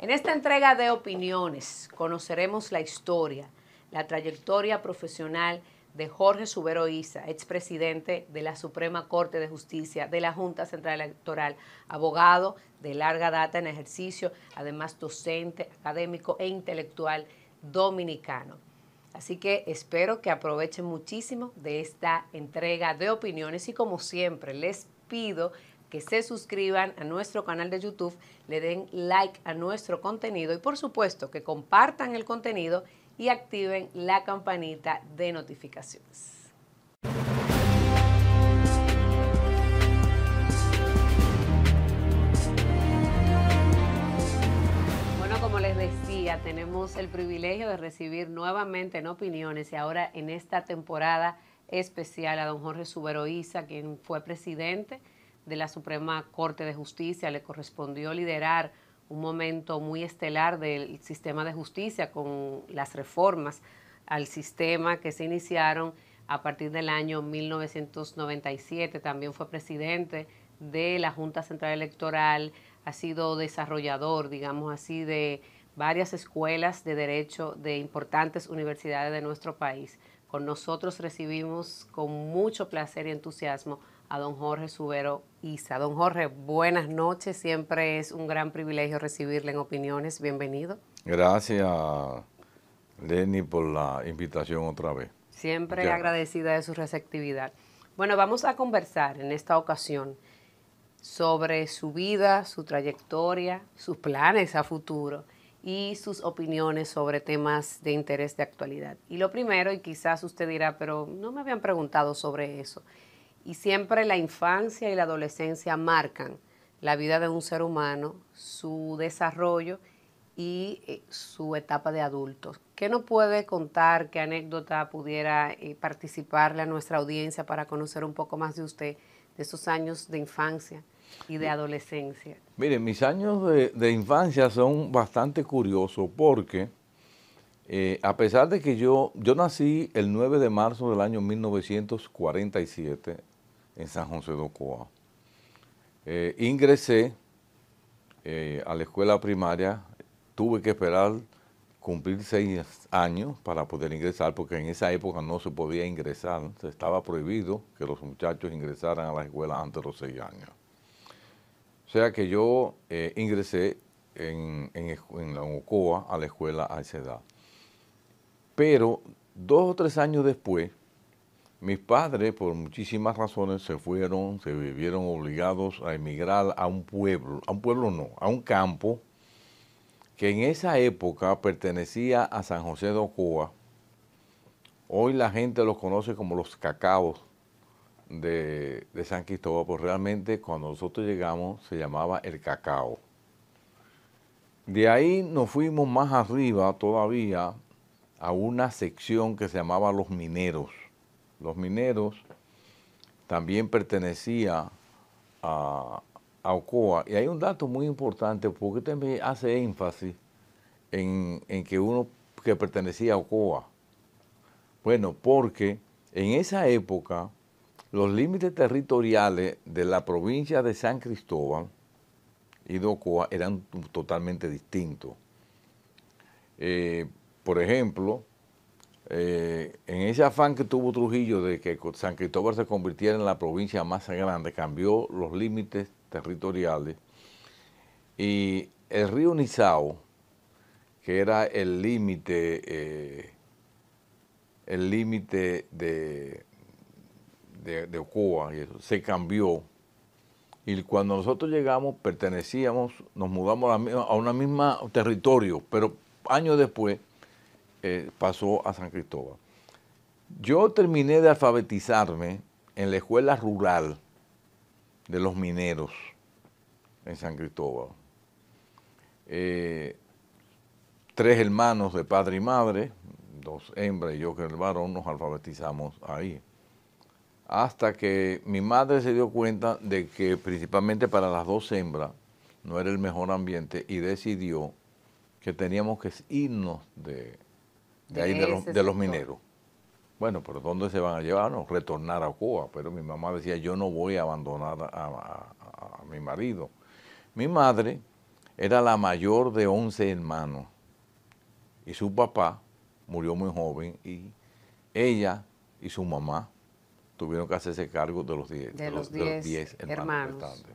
En esta entrega de opiniones conoceremos la historia, la trayectoria profesional de Jorge Subero Isa, expresidente de la Suprema Corte de Justicia de la Junta Central Electoral, abogado de larga data en ejercicio, además docente, académico e intelectual dominicano. Así que espero que aprovechen muchísimo de esta entrega de opiniones y como siempre les pido que se suscriban a nuestro canal de YouTube, le den like a nuestro contenido y por supuesto que compartan el contenido y activen la campanita de notificaciones. Bueno, como les decía, tenemos el privilegio de recibir nuevamente en opiniones y ahora en esta temporada especial a don Jorge Suberoiza, quien fue presidente de la Suprema Corte de Justicia. Le correspondió liderar un momento muy estelar del sistema de justicia con las reformas al sistema que se iniciaron a partir del año 1997. También fue presidente de la Junta Central Electoral, ha sido desarrollador, digamos así, de varias escuelas de derecho de importantes universidades de nuestro país. Con nosotros recibimos con mucho placer y entusiasmo a don Jorge Subero Isa. Don Jorge, buenas noches. Siempre es un gran privilegio recibirle en opiniones. Bienvenido. Gracias, Lenny, por la invitación otra vez. Siempre agradecida de su receptividad. Bueno, vamos a conversar en esta ocasión sobre su vida, su trayectoria, sus planes a futuro y sus opiniones sobre temas de interés de actualidad. Y lo primero, y quizás usted dirá, pero no me habían preguntado sobre eso, y siempre la infancia y la adolescencia marcan la vida de un ser humano, su desarrollo y eh, su etapa de adultos. ¿Qué nos puede contar, qué anécdota pudiera eh, participarle a nuestra audiencia para conocer un poco más de usted, de sus años de infancia y de adolescencia? Mire, mis años de, infancia son bastante curiosos porque eh, a pesar de que yo, yo nací el 9 de marzo del año 1947 en San José de Ocoa. Eh, ingresé eh, a la escuela primaria, tuve que esperar cumplir seis años para poder ingresar, porque en esa época no se podía ingresar, se estaba prohibido que los muchachos ingresaran a la escuela antes de los seis años. O sea que yo eh, ingresé en, en, la Ocoa a la escuela a esa edad. Pero dos o tres años después, mis padres, por muchísimas razones, se fueron, se vivieron obligados a emigrar a un pueblo, a un pueblo no, a un campo que en esa época pertenecía a San José de Ocoa. Hoy la gente los conoce como los cacaos de, San Cristóbal, pero pues realmente cuando nosotros llegamos se llamaba el cacao. De ahí nos fuimos más arriba todavía a una sección que se llamaba Los Mineros los mineros, también pertenecía a, Ocoa. Y hay un dato muy importante, porque también hace énfasis en, que uno que pertenecía a Ocoa. Bueno, porque en esa época los límites territoriales de la provincia de San Cristóbal y de Ocoa eran totalmente distintos. Eh, por ejemplo, eh, en ese afán que tuvo Trujillo de que San Cristóbal se convirtiera en la provincia más grande, cambió los límites territoriales y el río Nizao, que era el límite, eh, el límite de, de, Ocoa se cambió. Y cuando nosotros llegamos, pertenecíamos, nos mudamos a, una misma, a un mismo territorio, pero años después eh, pasó a San Cristóbal. Yo terminé de alfabetizarme en la escuela rural de los mineros en San Cristóbal. Eh, tres hermanos de padre y madre, dos hembras y yo que el varón, nos alfabetizamos ahí. Hasta que mi madre se dio cuenta de que principalmente para las dos hembras no era el mejor ambiente y decidió que teníamos que irnos de, de ahí de los, mineros. Bueno, pero ¿dónde se van a llevar? No, retornar a Cuba. Pero mi mamá decía, yo no voy a abandonar a, mi marido. Mi madre era la mayor de 11 hermanos y su papá murió muy joven y ella y su mamá tuvieron que hacerse cargo de los 10 hermanos.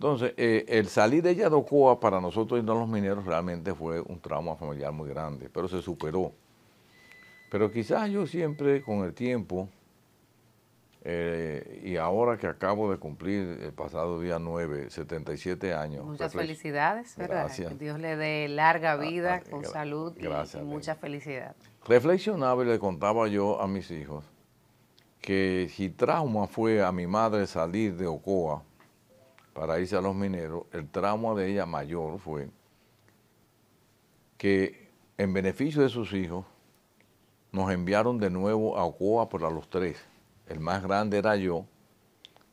Entonces, eh, el salir de ella Ocoa para nosotros y no los mineros realmente fue un trauma familiar muy grande, pero se superó. Pero quizás yo siempre con el tiempo, eh, y ahora que acabo de cumplir el pasado día 9, 77 años. Muchas felicidades, ¿verdad? Gracias. Dios le dé larga ah, vida, ah, con salud y, y mucha felicidad. Reflexionaba y le contaba yo a mis hijos que si trauma fue a mi madre salir de Ocoa, para irse a los mineros, el tramo de ella mayor fue que en beneficio de sus hijos nos enviaron de nuevo a Ocoa para los tres. El más grande era yo.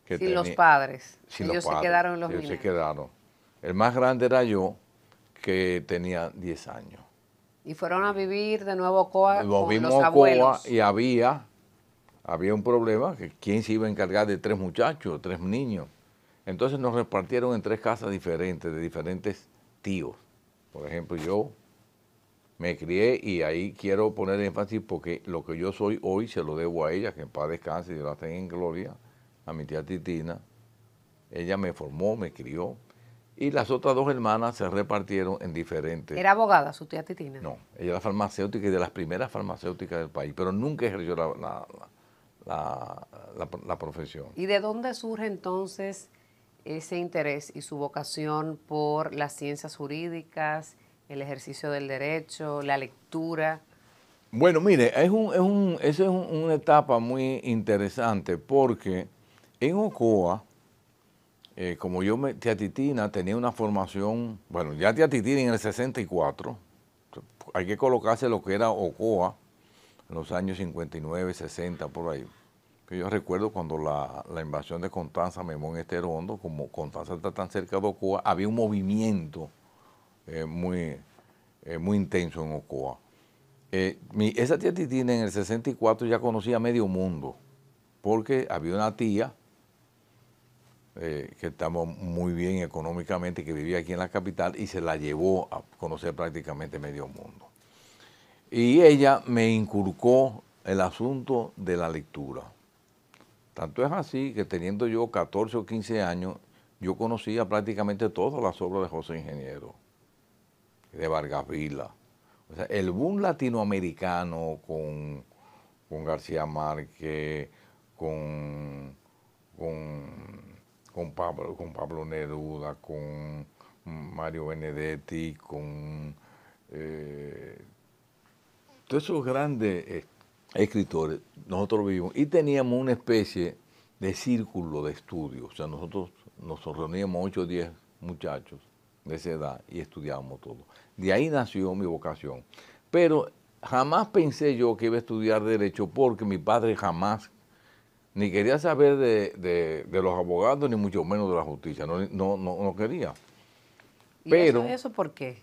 Que los padres. ellos los padres, se quedaron en los ellos se quedaron. El más grande era yo, que tenía 10 años. Y fueron a vivir de nuevo a Ocoa vimos los Ocoa abuelos. Y había, había un problema, que quién se iba a encargar de tres muchachos, tres niños. Entonces nos repartieron en tres casas diferentes, de diferentes tíos. Por ejemplo, yo me crié y ahí quiero poner énfasis porque lo que yo soy hoy se lo debo a ella, que en paz descanse y la tenga en gloria, a mi tía Titina. Ella me formó, me crió. Y las otras dos hermanas se repartieron en diferentes. ¿Era abogada su tía Titina? No, ella era farmacéutica y de las primeras farmacéuticas del país, pero nunca ejerció la profesión. ¿Y de dónde surge entonces ese interés y su vocación por las ciencias jurídicas, el ejercicio del derecho, la lectura? Bueno, mire, es un, es un, esa es una etapa muy interesante porque en Ocoa, eh, como yo, me, Titina tenía una formación, bueno, ya Titina en el 64, hay que colocarse lo que era Ocoa en los años 59, 60, por ahí yo recuerdo cuando la, invasión de Constanza Memón este Hondo, como Constanza está tan cerca de Ocoa, había un movimiento eh, eh, muy, intenso en Ocoa. Eh, esa tía Titina en el 64 ya conocía medio mundo, porque había una tía que estaba muy bien económicamente, que vivía aquí en la capital, y se la llevó a conocer prácticamente medio mundo. Y ella me inculcó el asunto de la lectura. Tanto es así que teniendo yo 14 o 15 años, yo conocía prácticamente todas las obras de José Ingeniero, de Vargas Vila. O sea, el boom latinoamericano con, García Márquez, con, con, Pablo, con Neruda, con Mario Benedetti, con eh, todos esos grandes escritores, nosotros vivimos y teníamos una especie de círculo de estudio. O sea, nosotros nos reuníamos 8 o 10 muchachos de esa edad y estudiábamos todo. De ahí nació mi vocación. Pero jamás pensé yo que iba a estudiar derecho porque mi padre jamás ni quería saber de, de, los abogados ni mucho menos de la justicia. No, no, quería. ¿Y Pero, eso por qué?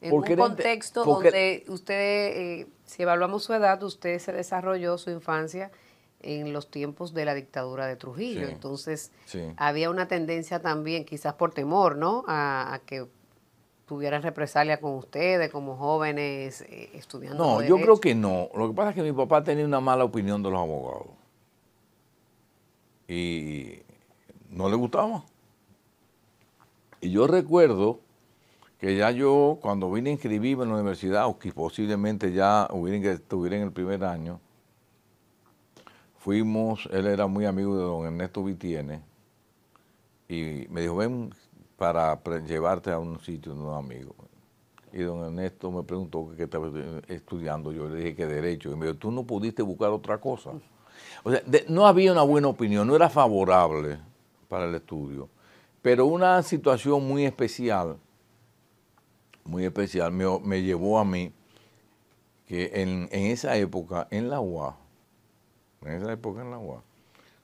en un contexto donde usted, eh, si evaluamos su edad, usted se desarrolló su infancia en los tiempos de la dictadura de Trujillo. Entonces, había una tendencia también, quizás por temor, ¿no? A, que tuvieran represalia con ustedes como jóvenes estudiantes eh, estudiando. No, yo creo que no. Lo que pasa es que mi papá tenía una mala opinión de los abogados. Y no le gustaba. Y yo recuerdo que ya yo cuando vine a inscribirme en la universidad, o que posiblemente ya estuviera en el primer año, fuimos, él era muy amigo de don Ernesto Vitiene, y me dijo, ven para llevarte a un sitio de un amigo. Y don Ernesto me preguntó qué estaba estudiando, yo le dije que derecho, y me dijo, tú no pudiste buscar otra cosa. O sea, no había una buena opinión, no era favorable para el estudio, pero una situación muy especial muy especial, me, me llevó a mí que en, esa época, en la UA, en esa época en la UA,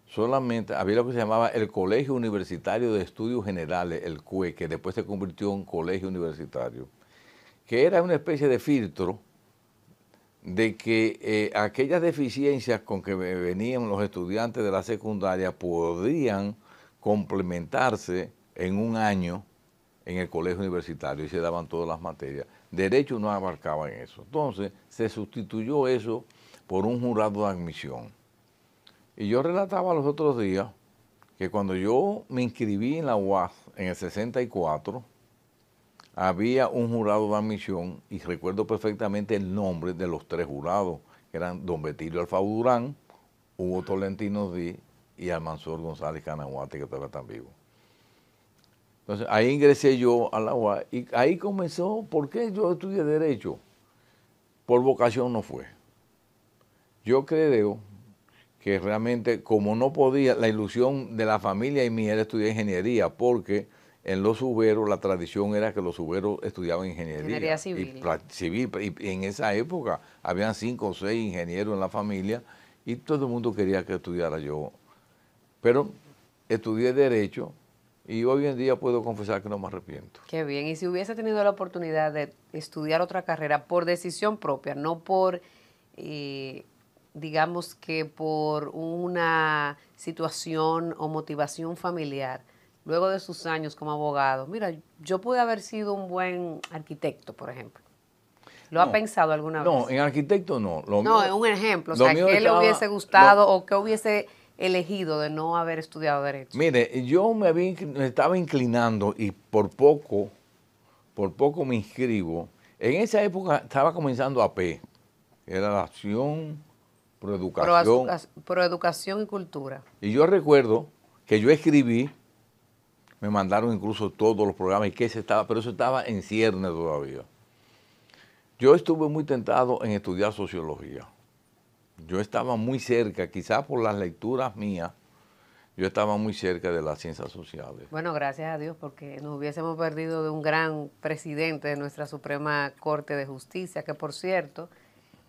solamente había lo que se llamaba el Colegio Universitario de Estudios Generales, el CUE, que después se convirtió en colegio universitario, que era una especie de filtro de que eh, aquellas deficiencias con que venían los estudiantes de la secundaria podían complementarse en un año en el colegio universitario y se daban todas las materias. Derecho no abarcaba en eso. Entonces se sustituyó eso por un jurado de admisión. Y yo relataba los otros días que cuando yo me inscribí en la UAS en el 64, había un jurado de admisión y recuerdo perfectamente el nombre de los tres jurados, que eran don Betilio Alfau Durán, Hugo Tolentino Díaz y Almanzor González Canahuate, que todavía están vivos. Entonces ahí ingresé yo a la y ahí comenzó, ¿por qué yo estudié Derecho? Por vocación no fue. Yo creo que realmente como no podía, la ilusión de la familia y mía era estudiar ingeniería, porque en los suberos la tradición era que los suberos estudiaban ingeniería. Ingeniería civil. civil, y en esa época habían cinco o seis ingenieros en la familia y todo el mundo quería que estudiara yo. Pero estudié derecho y hoy en día puedo confesar que no me arrepiento. Qué bien, y si hubiese tenido la oportunidad de estudiar otra carrera por decisión propia, no por, eh, digamos que por una situación o motivación familiar, luego de sus años como abogado, mira, yo pude haber sido un buen arquitecto, por ejemplo. ¿Lo ha pensado alguna vez? No, en arquitecto no. no, es un ejemplo. O sea, ¿qué le hubiese gustado o qué hubiese elegido de no haber estudiado Derecho? Mire, yo me, estaba inclinando y por poco, por poco me inscribo. En esa época estaba comenzando AP, era la acción Proeducación Proeducación y cultura. Y yo recuerdo que yo escribí, me mandaron incluso todos los programas y que se estaba, pero eso estaba en cierne todavía. Yo estuve muy tentado en estudiar sociología yo estaba muy cerca, quizás por las lecturas mías, yo estaba muy cerca de las ciencias sociales. Bueno, gracias a Dios porque nos hubiésemos perdido de un gran presidente de nuestra Suprema Corte de Justicia, que por cierto,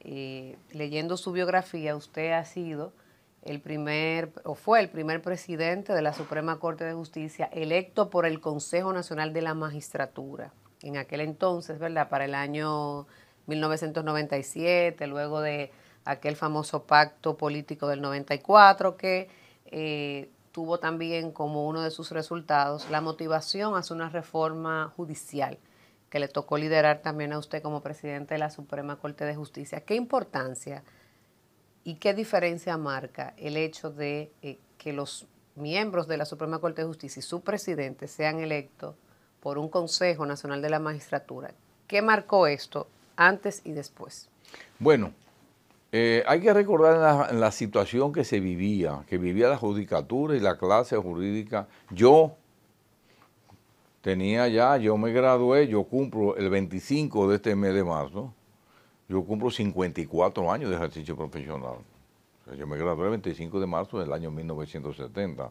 eh, leyendo su biografía, usted ha sido el primer, o fue el primer presidente de la Suprema Corte de Justicia electo por el Consejo Nacional de la Magistratura. En aquel entonces, ¿verdad? Para el año 1997, luego de aquel famoso pacto político del 94 que eh, tuvo también como uno de sus resultados la motivación hacia una reforma judicial que le tocó liderar también a usted como presidente de la Suprema Corte de Justicia. ¿Qué importancia y qué diferencia marca el hecho de eh, que los miembros de la Suprema Corte de Justicia y su presidente sean electos por un Consejo Nacional de la Magistratura? ¿Qué marcó esto antes y después? Bueno, eh, hay que recordar la, la, situación que se vivía, que vivía la judicatura y la clase jurídica. Yo tenía ya, yo me gradué, yo cumplo el 25 de este mes de marzo, yo cumplo 54 años de ejercicio profesional. yo me gradué el 25 de marzo del año 1970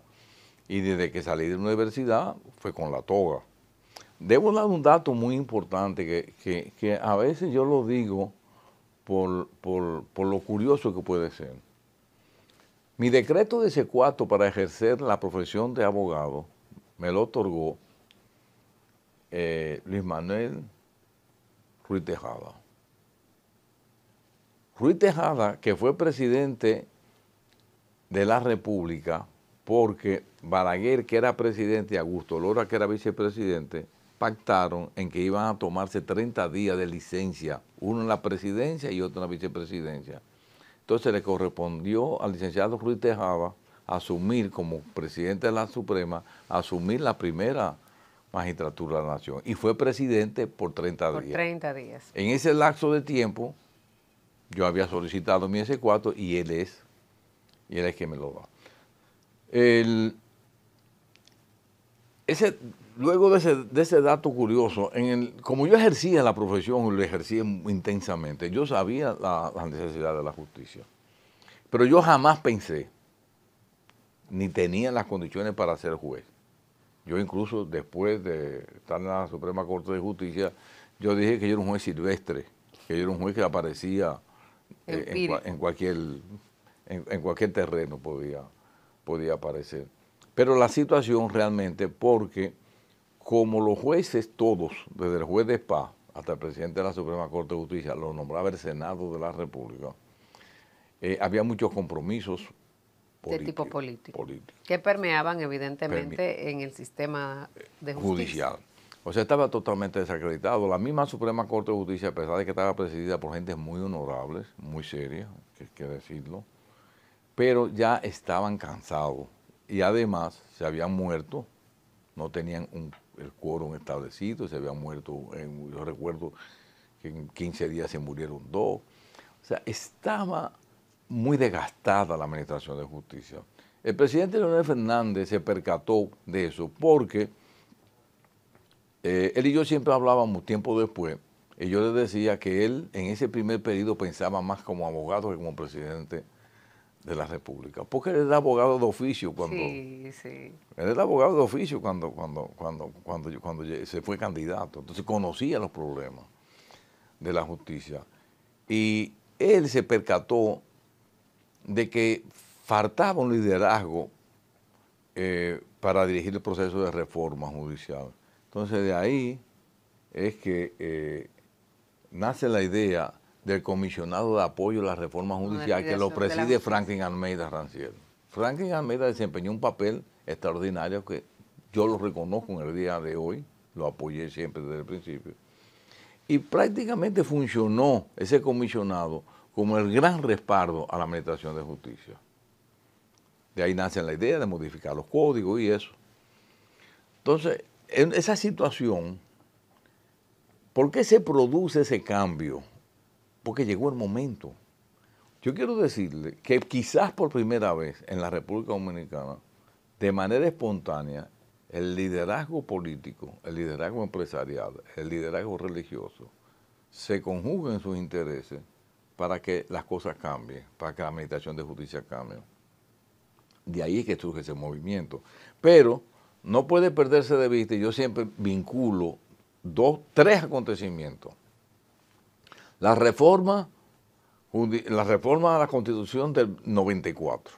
y desde que salí de la universidad fue con la toga. Debo dar un dato muy importante que, que a veces yo lo digo por, lo curioso que puede ser. Mi decreto de secuato para ejercer la profesión de abogado me lo otorgó eh, Luis Manuel Ruiz Tejada. Ruiz Tejada, que fue presidente de la República, porque Balaguer, que era presidente, y Augusto Lora, que era vicepresidente, pactaron en que iban a tomarse 30 días de licencia, uno en la presidencia y otro en la vicepresidencia. Entonces le correspondió al licenciado Ruiz Tejada asumir como presidente de la Suprema, asumir la primera magistratura de la nación. Y fue presidente por 30 días. 30 días. En ese lapso de tiempo, yo había solicitado mi S4 y él es, y él es quien me lo da. El, ese luego de ese, dato curioso, en como yo ejercía la profesión, lo ejercía intensamente, yo sabía la, necesidad de la justicia. Pero yo jamás pensé, ni tenía las condiciones para ser juez. Yo incluso después de estar en la Suprema Corte de Justicia, yo dije que yo era un juez silvestre, que yo era un juez que aparecía eh, en, cualquier, en, cualquier terreno podía, podía aparecer. Pero la situación realmente, porque como los jueces todos, desde el juez de paz hasta el presidente de la Suprema Corte de Justicia, lo nombraba el Senado de la República, eh, había muchos compromisos de tipo político, que permeaban evidentemente en el sistema de judicial. O sea, estaba totalmente desacreditado. La misma Suprema Corte de Justicia, a pesar de que estaba presidida por gente muy honorable, muy seria, que hay que decirlo, pero ya estaban cansados y además se habían muerto, no tenían un el quórum establecido, se había muerto, yo recuerdo que en 15 días se murieron dos. O sea, estaba muy desgastada la Administración de Justicia. El presidente Leonel Fernández se percató de eso porque eh, él y yo siempre hablábamos tiempo después y yo le decía que él en ese primer periodo pensaba más como abogado que como presidente de la República, porque él era abogado de oficio cuando sí, era abogado de oficio cuando cuando cuando cuando cuando se fue candidato, entonces conocía los problemas de la justicia y él se percató de que faltaba un liderazgo eh, para dirigir el proceso de reforma judicial. Entonces de ahí es que eh, nace la idea del comisionado de apoyo a la reforma judicial que lo preside Franklin Almeida Ranciel. Franklin Almeida desempeñó un papel extraordinario que yo lo reconozco en el día de hoy, lo apoyé siempre desde el principio. Y prácticamente funcionó ese comisionado como el gran respaldo a la Administración de Justicia. De ahí nace la idea de modificar los códigos y eso. Entonces, en esa situación, ¿por qué se produce ese cambio? porque llegó el momento. Yo quiero decirle que quizás por primera vez en la República Dominicana, de manera espontánea, el liderazgo político, el liderazgo empresarial, el liderazgo religioso, se conjuguen sus intereses para que las cosas cambien, para que la meditación de justicia cambie. De ahí es que surge ese movimiento. Pero no puede perderse de vista, y yo siempre vinculo dos, tres acontecimientos la reforma, la reforma a la constitución del 94,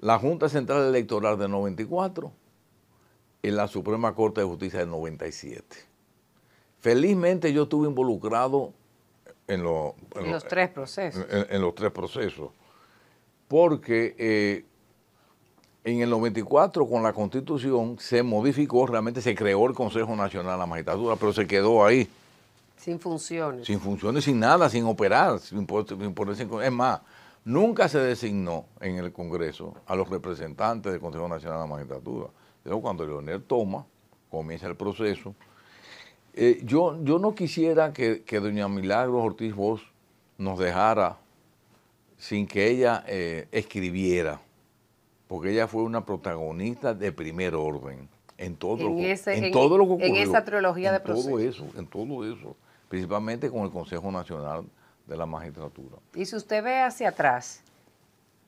la Junta Central Electoral del 94 y la Suprema Corte de Justicia del 97. Felizmente yo estuve involucrado en, los tres procesos. En, los tres procesos. Porque eh, en el 94 con la constitución se modificó, realmente se creó el Consejo Nacional de la Magistratura, pero se quedó ahí. Sin funciones. Sin funciones, sin nada, sin operar, Es más, nunca se designó en el Congreso a los representantes del Consejo Nacional de la Magistratura. Pero cuando Leonel toma, comienza el proceso. Eh, yo, yo no quisiera que, doña Milagros Ortiz Vos nos dejara sin que ella eh, escribiera, porque ella fue una protagonista de primer orden en todo, lo, que ocurrió, En esa trilogía de proceso. Todo eso, en todo eso principalmente con el Consejo Nacional de la Magistratura. Y si usted ve hacia atrás,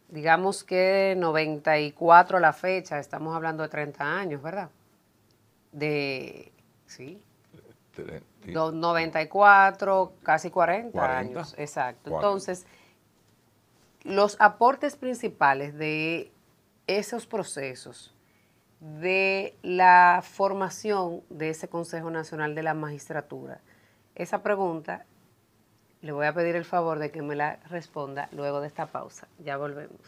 digamos que 94 a la fecha, estamos hablando de 30 años, ¿verdad? De, sí. 94, casi 40, años, exacto. Entonces, los aportes principales de esos procesos, de la formación de ese Consejo Nacional de la Magistratura, esa pregunta le voy a pedir el favor de que me la responda luego de esta pausa. Ya volvemos.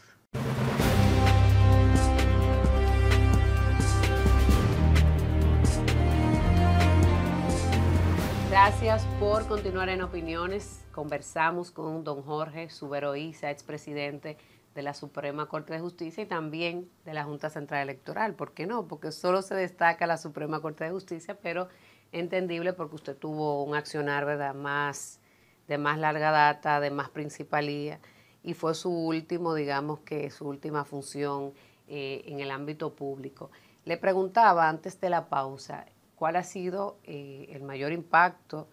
Gracias por continuar en opiniones. Conversamos con don Jorge ex expresidente de la Suprema Corte de Justicia y también de la Junta Central Electoral. ¿Por qué no? Porque solo se destaca la Suprema Corte de Justicia, pero entendible porque usted tuvo un accionar, ¿verdad?, más de más larga data, de más principalía, y fue su último, digamos que su última función eh, en el ámbito público. Le preguntaba antes de la pausa, ¿cuál ha sido eh, el mayor impacto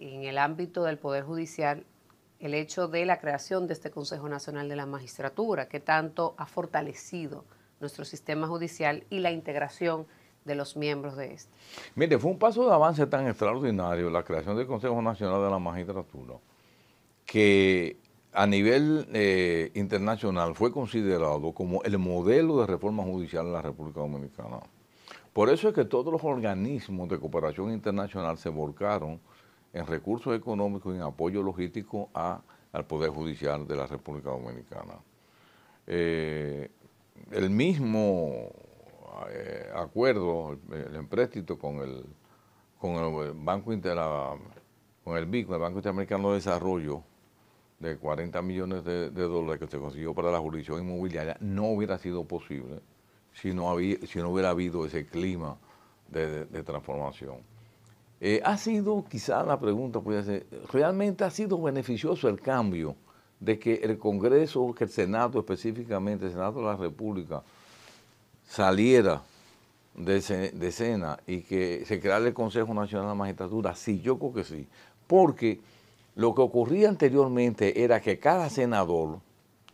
en el ámbito del Poder Judicial el hecho de la creación de este Consejo Nacional de la Magistratura, que tanto ha fortalecido nuestro sistema judicial y la integración de los miembros de este. Mire, fue un paso de avance tan extraordinario la creación del Consejo Nacional de la Magistratura que a nivel eh, internacional fue considerado como el modelo de reforma judicial en la República Dominicana. Por eso es que todos los organismos de cooperación internacional se volcaron en recursos económicos y en apoyo logístico a, al Poder Judicial de la República Dominicana. Eh, el mismo eh, acuerdo, el empréstito con el, con el Banco ah, con el BIC, el Banco Interamericano de Desarrollo, de 40 millones de, dólares que se consiguió para la jurisdicción inmobiliaria, no hubiera sido posible si no, había, si no hubiera habido ese clima de, transformación. Eh, ha sido, quizá la pregunta puede ser, ¿realmente ha sido beneficioso el cambio de que el Congreso, que el Senado específicamente, el Senado de la República, saliera de, escena y que se creara el Consejo Nacional de la Magistratura, sí, yo creo que sí. Porque lo que ocurría anteriormente era que cada senador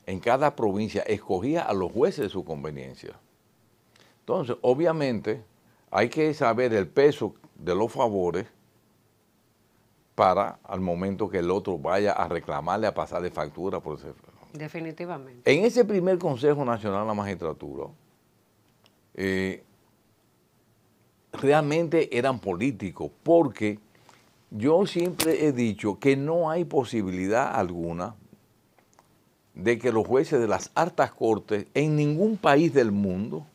en cada provincia escogía a los jueces de su conveniencia. Entonces, obviamente, hay que saber el peso de los favores para al momento que el otro vaya a reclamarle, a pasarle factura por ese Definitivamente. En ese primer Consejo Nacional de la Magistratura, eh, realmente eran políticos, porque yo siempre he dicho que no hay posibilidad alguna de que los jueces de las altas cortes en ningún país del mundo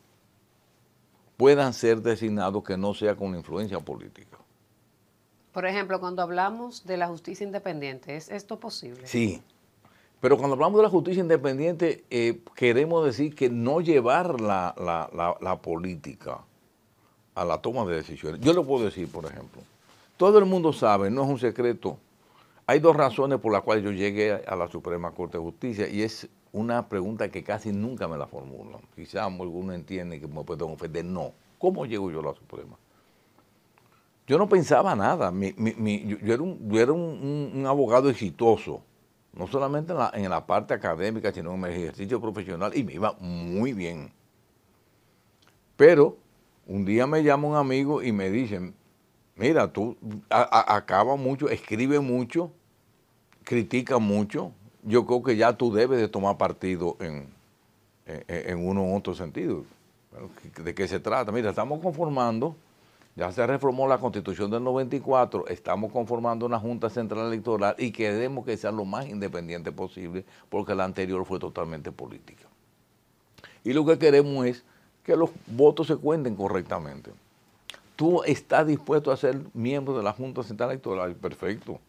puedan ser designados que no sea con influencia política. Por ejemplo, cuando hablamos de la justicia independiente, ¿es esto posible? Sí, pero cuando hablamos de la justicia independiente, eh, queremos decir que no llevar la, política a la toma de decisiones. Yo lo puedo decir, por ejemplo. Todo el mundo sabe, no es un secreto. Hay dos razones por las cuales yo llegué a la Suprema Corte de Justicia y es una pregunta que casi nunca me la formulan. Quizás algunos entiende que me pueden ofender. No. ¿Cómo llego yo a la Suprema? Yo no pensaba nada. yo, era, un, un abogado exitoso no solamente en la, en la parte académica, sino en el ejercicio profesional, y me iba muy bien. Pero un día me llama un amigo y me dice, mira, tú acabas mucho, escribe mucho, critica mucho, yo creo que ya tú debes de tomar partido en, en, uno u otro sentido. ¿De qué se trata? Mira, estamos conformando ya se reformó la constitución del 94, estamos conformando una Junta Central Electoral y queremos que sea lo más independiente posible porque la anterior fue totalmente política. Y lo que queremos es que los votos se cuenten correctamente. Tú estás dispuesto a ser miembro de la Junta Central Electoral, perfecto.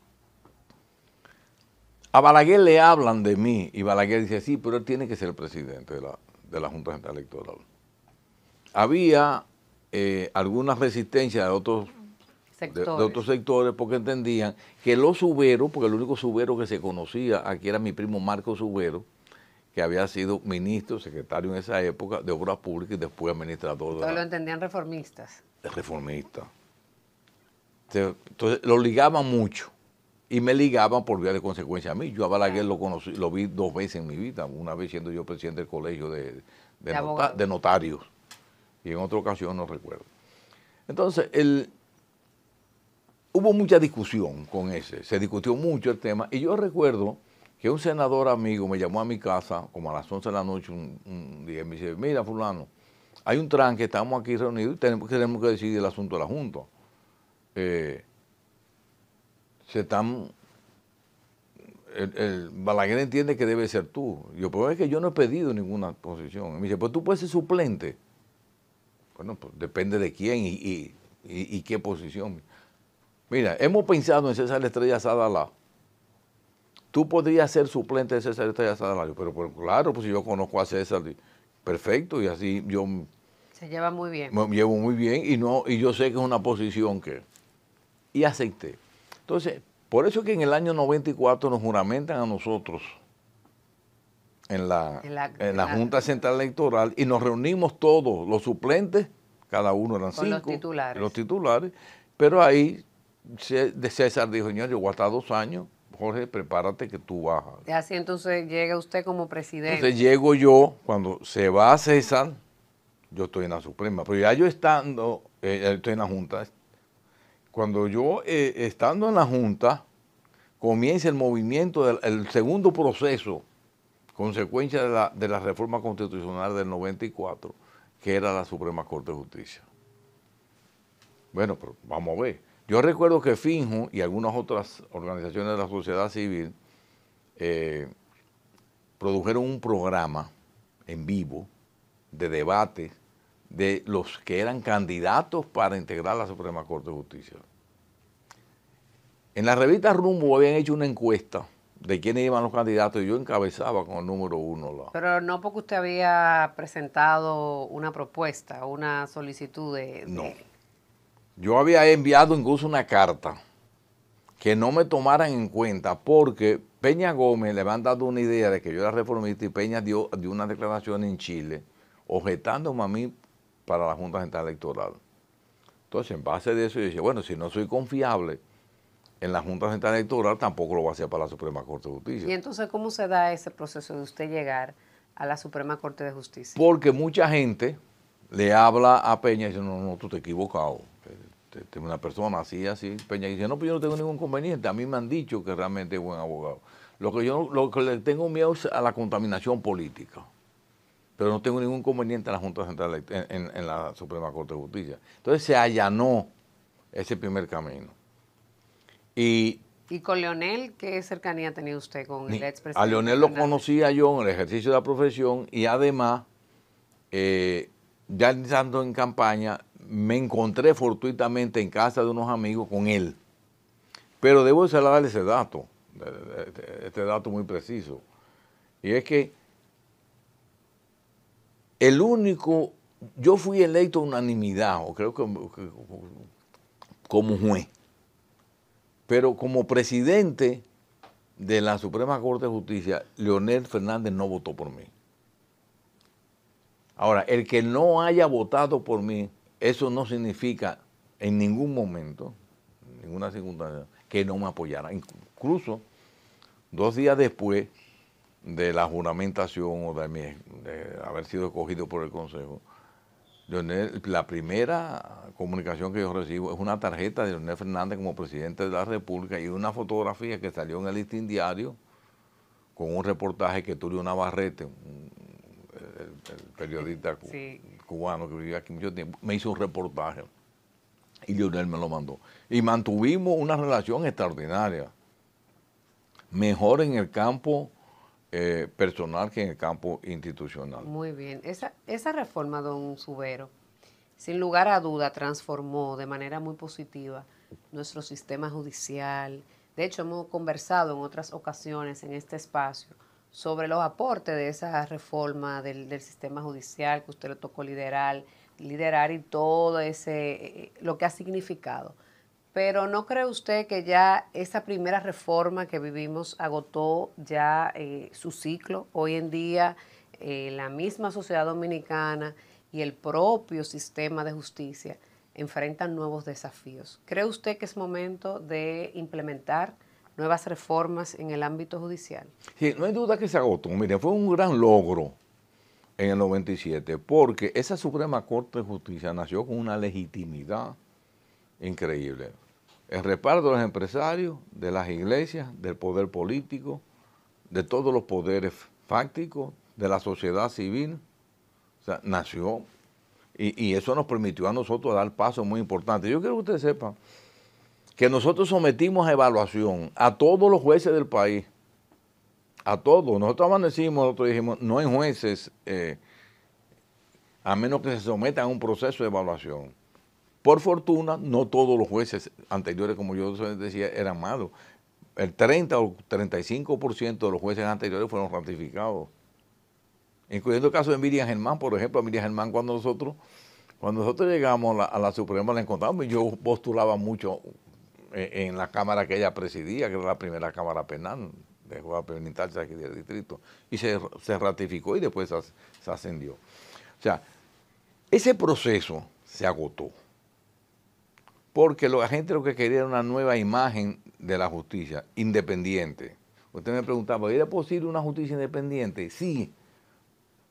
A Balaguer le hablan de mí y Balaguer dice, sí, pero él tiene que ser presidente de la, de la Junta Central Electoral. Había alguna eh, algunas resistencias de otros, de, otros sectores porque entendían que los suberos, porque el único subero que se conocía aquí era mi primo Marco Subero, que había sido ministro, secretario en esa época de Obras Públicas y después administrador. Todos lo entendían reformistas. Reformistas. Entonces lo ligaban mucho y me ligaban por vía de consecuencia a mí. Yo a Balaguer lo conocí, lo vi dos veces en mi vida, una vez siendo yo presidente del colegio de, de, de notarios y en otra ocasión no recuerdo. Entonces, hubo mucha discusión con ese, se discutió mucho el tema y yo recuerdo que un senador amigo me llamó a mi casa como a las 11 de la noche un, día y me dice, mira fulano, hay un tranque, estamos aquí reunidos y tenemos, que decidir el asunto de la Junta. Eh, se están... El, Balaguer entiende que debe ser tú. Yo, pero es que yo no he pedido ninguna posición. Y me dice, pues tú puedes ser suplente. Bueno, pues depende de quién y, qué posición. Mira, hemos pensado en César Estrella Sadala. Tú podrías ser suplente de César Estrella Sadala. Pero, pero pues, claro, pues si yo conozco a César, perfecto, y así yo... Se lleva muy bien. Me llevo muy bien y, no, y yo sé que es una posición que... Y acepté. Entonces, por eso que en el año 94 nos juramentan a nosotros en la, Junta Central Electoral y nos reunimos todos, los suplentes, cada uno eran cinco, los titulares. los titulares, pero ahí de César dijo, señor, yo voy hasta dos años, Jorge, prepárate que tú bajas. Y así entonces llega usted como presidente. Entonces llego yo, cuando se va a César, yo estoy en la Suprema, pero ya yo estando, eh, estoy en la Junta, cuando yo eh, estando en la Junta, comienza el movimiento, del, el segundo proceso consecuencia de la, reforma constitucional del 94, que era la Suprema Corte de Justicia. Bueno, pero vamos a ver. Yo recuerdo que Finjo y algunas otras organizaciones de la sociedad civil eh, produjeron un programa en vivo de debate de los que eran candidatos para integrar la Suprema Corte de Justicia. En la revista Rumbo habían hecho una encuesta de quiénes iban los candidatos y yo encabezaba con el número uno. Pero no porque usted había presentado una propuesta, una solicitud de, No. Yo había enviado incluso una carta que no me tomaran en cuenta porque Peña Gómez le habían dado una idea de que yo era reformista y Peña dio, dio una declaración en Chile objetándome a mí para la Junta Central Electoral. Entonces, en base de eso, yo decía, bueno, si no soy confiable, en la Junta Central Electoral tampoco lo va a hacer para la Suprema Corte de Justicia. ¿Y entonces cómo se da ese proceso de usted llegar a la Suprema Corte de Justicia? Porque mucha gente le habla a Peña y dice, no, no, tú te equivocado. Oh, tengo una persona así, así. Peña dice, no, pues yo no tengo ningún conveniente. A mí me han dicho que realmente es buen abogado. Lo que yo lo que le tengo miedo es a la contaminación política. Pero no tengo ningún conveniente en la Junta Central, en la Suprema Corte de Justicia. Entonces se allanó ese primer camino. Y, con Leonel qué cercanía tenía usted con el expresidente? A Leonel lo conocía yo en el ejercicio de la profesión y además, eh, ya estando en campaña, me encontré fortuitamente en casa de unos amigos con él. Pero debo darle ese dato, este, este dato muy preciso. Y es que el único, yo fui electo a unanimidad, o creo que como juez pero como presidente de la Suprema Corte de Justicia, Leonel Fernández no votó por mí. Ahora, el que no haya votado por mí, eso no significa en ningún momento, en ninguna circunstancia, que no me apoyara. Incluso dos días después de la juramentación o de, haber sido escogido por el Consejo, Leonel, la primera comunicación que yo recibo es una tarjeta de Leonel Fernández como presidente de la República y una fotografía que salió en el listín diario con un reportaje que Tulio Navarrete, el, periodista cubano que vivía aquí mucho tiempo, me hizo un reportaje y Leonel me lo mandó. Y mantuvimos una relación extraordinaria, mejor en el campo eh, personal que en el campo institucional. Muy bien. Esa, esa reforma, don Subero, sin lugar a duda transformó de manera muy positiva nuestro sistema judicial. De hecho, hemos conversado en otras ocasiones en este espacio sobre los aportes de esa reforma del, sistema judicial que usted le tocó liderar, liderar y todo ese, eh, lo que ha significado. Pero ¿no cree usted que ya esa primera reforma que vivimos agotó ya eh, su ciclo? Hoy en día eh, la misma sociedad dominicana y el propio sistema de justicia enfrentan nuevos desafíos. ¿Cree usted que es momento de implementar nuevas reformas en el ámbito judicial? Sí, no hay duda que se agotó. Mire, fue un gran logro en el 97, porque esa Suprema Corte de Justicia nació con una legitimidad increíble el reparto de los empresarios, de las iglesias, del poder político, de todos los poderes fácticos, de la sociedad civil. nació. Y, eso nos permitió a nosotros dar pasos muy importantes. Yo quiero que usted sepa que nosotros sometimos a evaluación a todos los jueces del país. A todos. Nosotros amanecimos, nosotros dijimos, no hay jueces, eh, a menos que se sometan a un proceso de evaluación. Por fortuna, no todos los jueces anteriores, como yo decía, eran malos. El 30 o 35% de los jueces anteriores fueron ratificados. Incluyendo el caso de Miriam Germán, por ejemplo, Miriam Germán cuando nosotros, cuando nosotros llegamos a la, Suprema la encontramos yo postulaba mucho en, la Cámara que ella presidía, que era la primera Cámara Penal de Juega Penal aquí del distrito, y se, ratificó y después se ascendió. O sea, ese proceso se agotó porque la gente lo que quería era una nueva imagen de la justicia, independiente. Usted me preguntaba, ¿era posible una justicia independiente? Sí,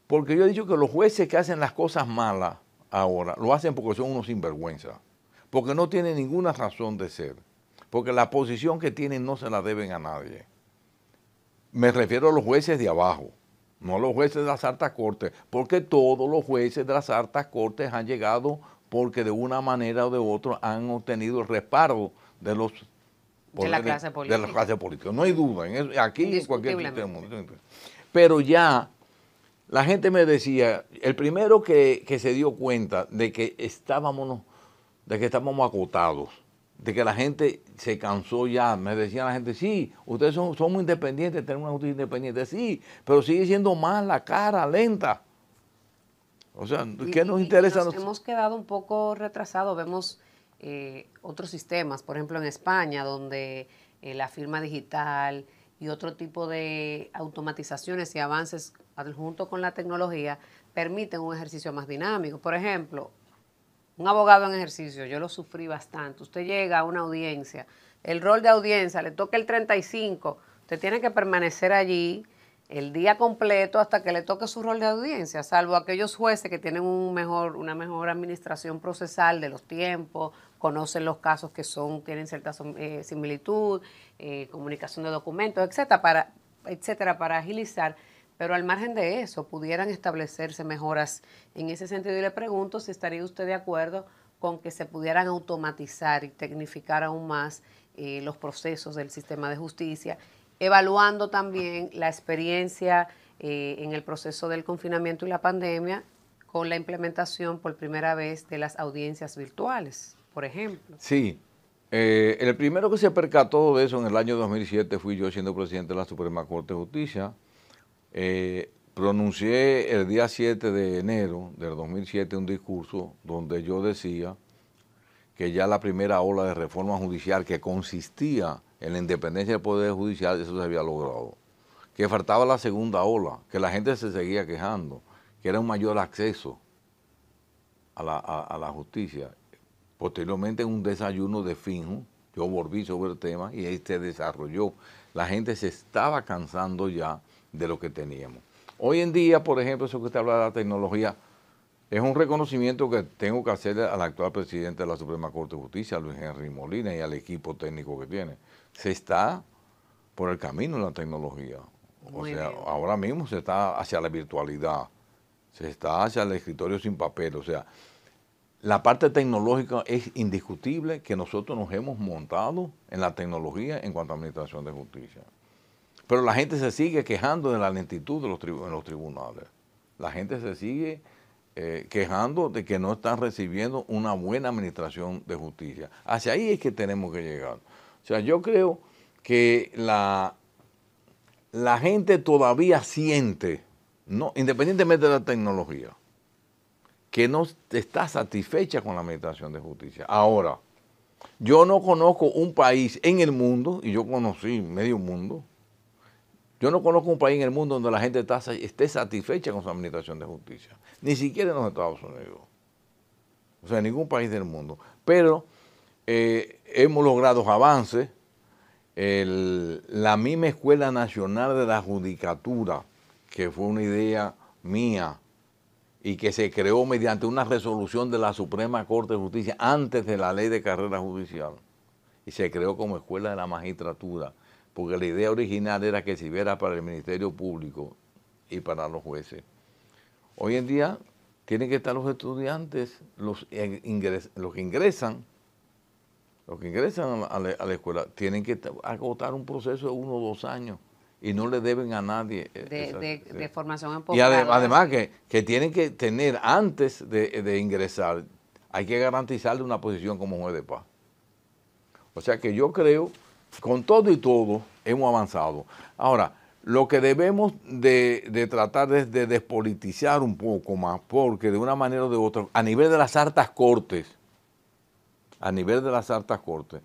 porque yo he dicho que los jueces que hacen las cosas malas ahora, lo hacen porque son unos sinvergüenza, porque no tienen ninguna razón de ser, porque la posición que tienen no se la deben a nadie. Me refiero a los jueces de abajo, no a los jueces de las altas cortes, porque todos los jueces de las altas cortes han llegado porque de una manera o de otra han obtenido el respaldo de los de la, clase política. No hay duda, en eso, aquí en cualquier sistema. Pero ya la gente me decía, el primero que, se dio cuenta de que estábamos, de que estábamos acotados, de que la gente se cansó ya, me decía la gente, sí, ustedes somos independientes, tenemos una justicia independiente, sí, pero sigue siendo más la cara lenta. O sea, ¿qué nos interesa? Nos hemos quedado un poco retrasados. Vemos eh, otros sistemas, por ejemplo en España, donde eh, la firma digital y otro tipo de automatizaciones y avances junto con la tecnología permiten un ejercicio más dinámico. Por ejemplo, un abogado en ejercicio, yo lo sufrí bastante. Usted llega a una audiencia, el rol de audiencia le toca el 35, usted tiene que permanecer allí el día completo hasta que le toque su rol de audiencia, salvo aquellos jueces que tienen un mejor, una mejor administración procesal de los tiempos, conocen los casos que son, tienen cierta eh, similitud, eh, comunicación de documentos, etcétera, para, etcétera, para agilizar. Pero al margen de eso, pudieran establecerse mejoras en ese sentido. Y le pregunto si estaría usted de acuerdo con que se pudieran automatizar y tecnificar aún más eh, los procesos del sistema de justicia evaluando también la experiencia eh, en el proceso del confinamiento y la pandemia con la implementación por primera vez de las audiencias virtuales, por ejemplo. Sí, eh, el primero que se percató de eso en el año 2007 fui yo siendo presidente de la Suprema Corte de Justicia. Eh, pronuncié el día 7 de enero del 2007 un discurso donde yo decía que ya la primera ola de reforma judicial que consistía en la independencia del Poder Judicial eso se había logrado. Que faltaba la segunda ola, que la gente se seguía quejando, que era un mayor acceso a la, justicia. Posteriormente en un desayuno de Finjo, yo volví sobre el tema y ahí se desarrolló. La gente se estaba cansando ya de lo que teníamos. Hoy en día, por ejemplo, eso que usted habla de la tecnología, es un reconocimiento que tengo que hacer al actual presidente de la Suprema Corte de Justicia, Luis Henry Molina, y al equipo técnico que tiene se está por el camino de la tecnología. o sea, ahora mismo se está hacia la virtualidad, se está hacia el escritorio sin papel. O sea, la parte tecnológica es indiscutible que nosotros nos hemos montado en la tecnología en cuanto a administración de justicia. Pero la gente se sigue quejando de la lentitud de los en los tribunales. La gente se sigue eh, quejando de que no están recibiendo una buena administración de justicia. Hacia ahí es que tenemos que llegar. O sea, yo creo que la, la gente todavía siente, no, independientemente de la tecnología, que no está satisfecha con la administración de justicia. Ahora, yo no conozco un país en el mundo, y yo conocí medio mundo, yo no conozco un país en el mundo donde la gente esté satisfecha con su administración de justicia, ni siquiera en los Estados Unidos. O sea, en ningún país del mundo. Pero eh, hemos logrado avances. la misma Escuela Nacional de la Judicatura, que fue una idea mía y que se creó mediante una resolución de la Suprema Corte de Justicia antes de la ley de carrera judicial, y se creó como Escuela de la Magistratura, porque la idea original era que sirviera para el Ministerio Público y para los jueces. Hoy en día tienen que estar los estudiantes, los, eh, los que ingresan los que ingresan a la, escuela tienen que agotar un proceso de uno o dos años y no le deben a nadie. Eh, de, formación en Y además que, que, tienen que tener antes de, ingresar, hay que garantizarle una posición como juez de paz. O sea que yo creo, con todo y todo, hemos avanzado. Ahora, lo que debemos de, tratar es de despolitizar un poco más, porque de una manera o de otra, a nivel de las altas cortes, a nivel de las altas cortes,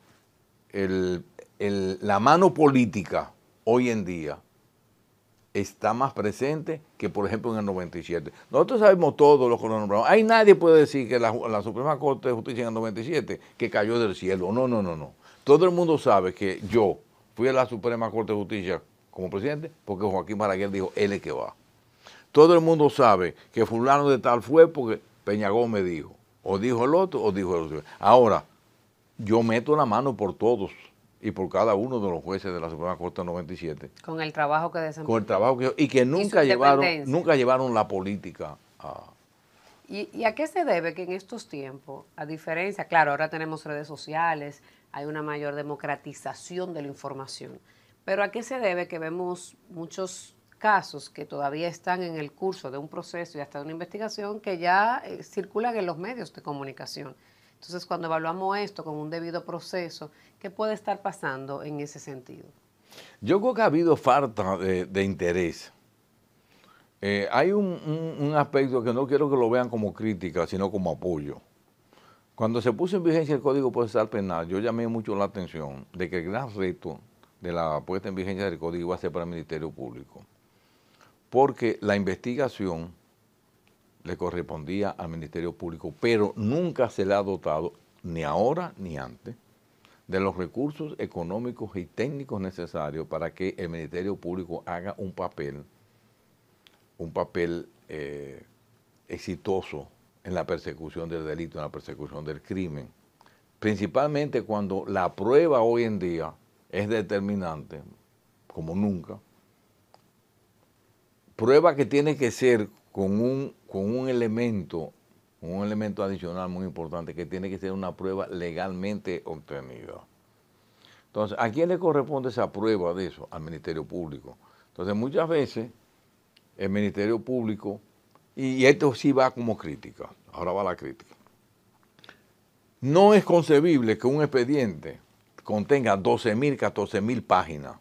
la mano política hoy en día está más presente que, por ejemplo, en el 97. Nosotros sabemos todos los que Hay nadie puede decir que la, Suprema Corte de Justicia en el 97, que cayó del cielo. No, no, no, no. Todo el mundo sabe que yo fui a la Suprema Corte de Justicia como presidente porque Joaquín Balaguer dijo, él es que va. Todo el mundo sabe que fulano de tal fue porque Peña me dijo. O dijo el otro, o dijo el otro. Ahora, yo meto la mano por todos y por cada uno de los jueces de la Suprema Corte 97. Con el trabajo que desempeñaron. Con el trabajo que y que nunca llevaron nunca llevaron la política a ¿Y, a qué se debe que en estos tiempos, a diferencia, claro, ahora tenemos redes sociales, hay una mayor democratización de la información, pero a qué se debe que vemos muchos casos que todavía están en el curso de un proceso y hasta de una investigación que ya eh, circulan en los medios de comunicación. Entonces, cuando evaluamos esto con un debido proceso, ¿qué puede estar pasando en ese sentido? Yo creo que ha habido falta de, interés. Eh, hay un, aspecto que no quiero que lo vean como crítica, sino como apoyo. Cuando se puso en vigencia el Código Procesal Penal, yo llamé mucho la atención de que el gran reto de la puesta en vigencia del Código iba a ser para el Ministerio Público porque la investigación le correspondía al Ministerio Público, pero nunca se le ha dotado, ni ahora ni antes, de los recursos económicos y técnicos necesarios para que el Ministerio Público haga un papel, un papel eh, exitoso en la persecución del delito, en la persecución del crimen. Principalmente cuando la prueba hoy en día es determinante, como nunca, prueba que tiene que ser con un, con un elemento, un elemento adicional muy importante, que tiene que ser una prueba legalmente obtenida. Entonces, ¿a quién le corresponde esa prueba de eso? Al Ministerio Público. Entonces, muchas veces el Ministerio Público, y esto sí va como crítica, ahora va la crítica. No es concebible que un expediente contenga 12.000, 14.000 páginas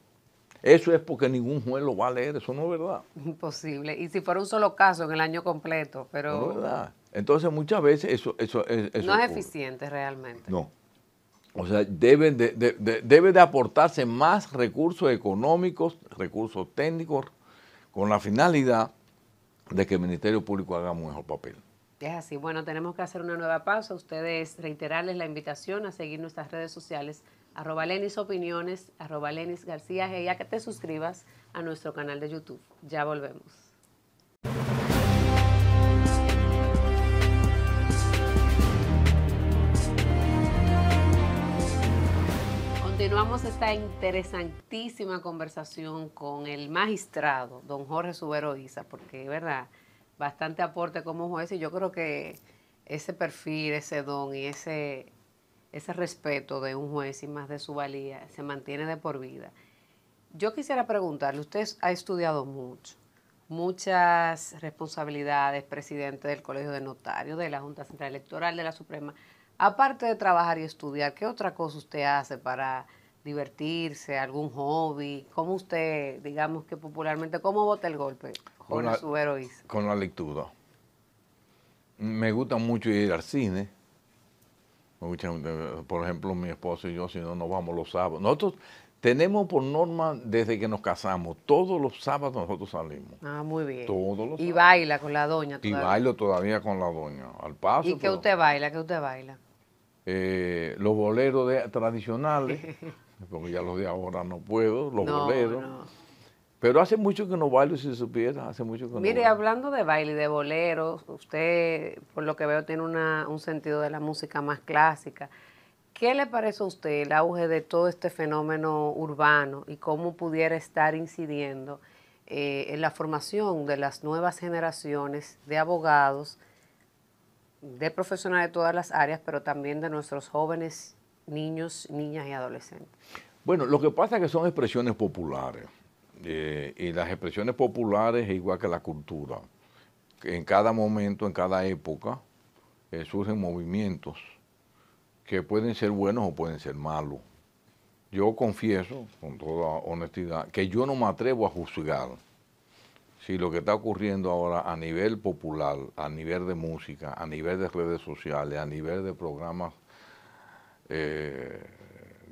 eso es porque ningún juez lo va a leer, eso no es verdad. Imposible. Y si fuera un solo caso en el año completo, pero... No es verdad. Entonces muchas veces eso... eso, no es eficiente realmente. No. O sea, deben debe de aportarse más recursos económicos, recursos técnicos, con la finalidad de que el Ministerio Público haga un mejor papel. Es así. Bueno, tenemos que hacer una nueva pausa. Ustedes reiterarles la invitación a seguir nuestras redes sociales arroba Lenis Opiniones, arroba Lenis García G, ya que te suscribas a nuestro canal de YouTube. Ya volvemos. Continuamos esta interesantísima conversación con el magistrado, don Jorge Subero Isa, porque es verdad, bastante aporte como juez y yo creo que ese perfil, ese don y ese, ese respeto de un juez y más de su valía se mantiene de por vida. Yo quisiera preguntarle, usted ha estudiado mucho, muchas responsabilidades, presidente del Colegio de Notarios, de la Junta Central Electoral, de la Suprema. Aparte de trabajar y estudiar, ¿qué otra cosa usted hace para divertirse, algún hobby? ¿Cómo usted, digamos que popularmente, cómo vota el golpe? con la, con la lectura. Me gusta mucho ir al cine por ejemplo, mi esposo y yo, si no, nos vamos los sábados. Nosotros tenemos por norma desde que nos casamos, todos los sábados nosotros salimos. Ah, muy bien. Todos Y baila con la doña Y bailo todavía con la doña, al paso. ¿Y qué usted baila? que usted baila? Eh, los boleros tradicionales, porque ya los de ahora no puedo, los boleros. Pero hace mucho que no bailo, si supiera, hace mucho que Mire, no hablando de baile y de boleros, usted, por lo que veo, tiene un sentido de la música más clásica. ¿Qué le parece a usted el auge de todo este fenómeno urbano y cómo pudiera estar incidiendo eh, en la formación de las nuevas generaciones de abogados, de profesionales de todas las áreas, pero también de nuestros jóvenes niños, niñas y adolescentes? Bueno, lo que pasa es que son expresiones populares eh, y las expresiones populares es igual que la cultura. En cada momento, en cada época, eh, surgen movimientos que pueden ser buenos o pueden ser malos. Yo confieso, con toda honestidad, que yo no me atrevo a juzgar si lo que está ocurriendo ahora a nivel popular, a nivel de música, a nivel de redes sociales, a nivel de programas eh,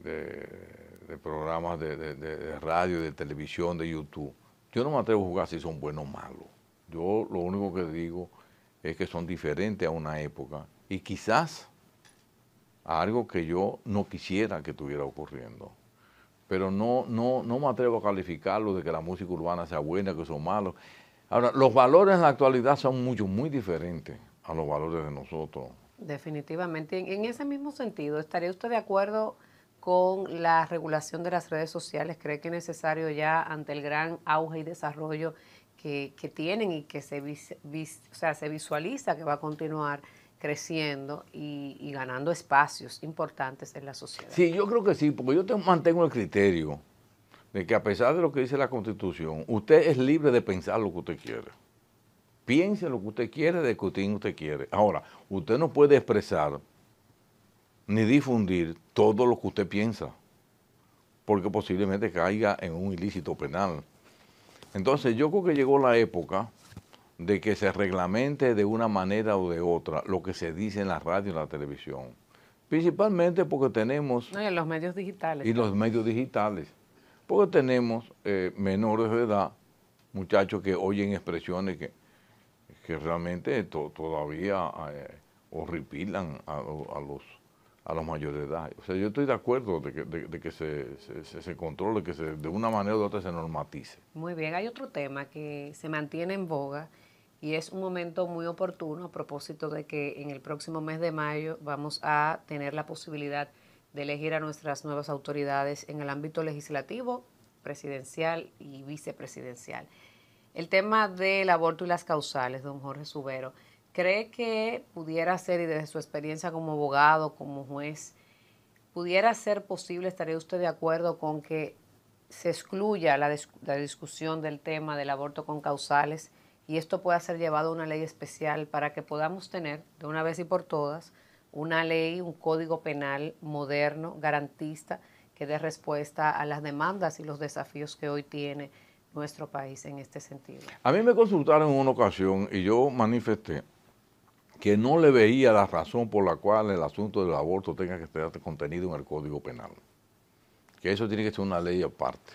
de de programas de, radio, de televisión, de YouTube. Yo no me atrevo a juzgar si son buenos o malos. Yo lo único que digo es que son diferentes a una época y quizás a algo que yo no quisiera que estuviera ocurriendo. Pero no, no, no me atrevo a calificarlo de que la música urbana sea buena, que son malos. Ahora, los valores en la actualidad son mucho, muy diferentes a los valores de nosotros. Definitivamente. En ese mismo sentido, ¿estaría usted de acuerdo? con la regulación de las redes sociales, cree que es necesario ya ante el gran auge y desarrollo que, tienen y que se, se visualiza que va a continuar creciendo y, ganando espacios importantes en la sociedad. Sí, yo creo que sí, porque yo mantengo el criterio de que a pesar de lo que dice la Constitución, usted es libre de pensar lo que usted quiere. Piense lo que usted quiere, de discutir lo que usted quiere. Ahora, usted no puede expresar ni difundir todo lo que usted piensa, porque posiblemente caiga en un ilícito penal. Entonces yo creo que llegó la época de que se reglamente de una manera o de otra lo que se dice en la radio y en la televisión. Principalmente porque tenemos... y en los medios digitales. Y los medios digitales. Porque tenemos eh, menores de edad, muchachos que oyen expresiones que, que realmente todavía eh, horripilan a los a la mayor edad. O sea, yo estoy de acuerdo de que, de, que se, se, se, controle, que se, de una manera u otra se normatice. Muy bien, hay otro tema que se mantiene en boga y es un momento muy oportuno a propósito de que en el próximo mes de mayo vamos a tener la posibilidad de elegir a nuestras nuevas autoridades en el ámbito legislativo, presidencial y vicepresidencial. El tema del aborto y las causales, don Jorge Subero. ¿Cree que pudiera ser, y desde su experiencia como abogado, como juez, pudiera ser posible, estaría usted de acuerdo con que se excluya la, discusión del tema del aborto con causales y esto pueda ser llevado a una ley especial para que podamos tener, de una vez y por todas, una ley, un código penal moderno, garantista, que dé respuesta a las demandas y los desafíos que hoy tiene nuestro país en este sentido. A mí me consultaron en una ocasión y yo manifesté que no le veía la razón por la cual el asunto del aborto tenga que estar contenido en el Código Penal. Que eso tiene que ser una ley aparte.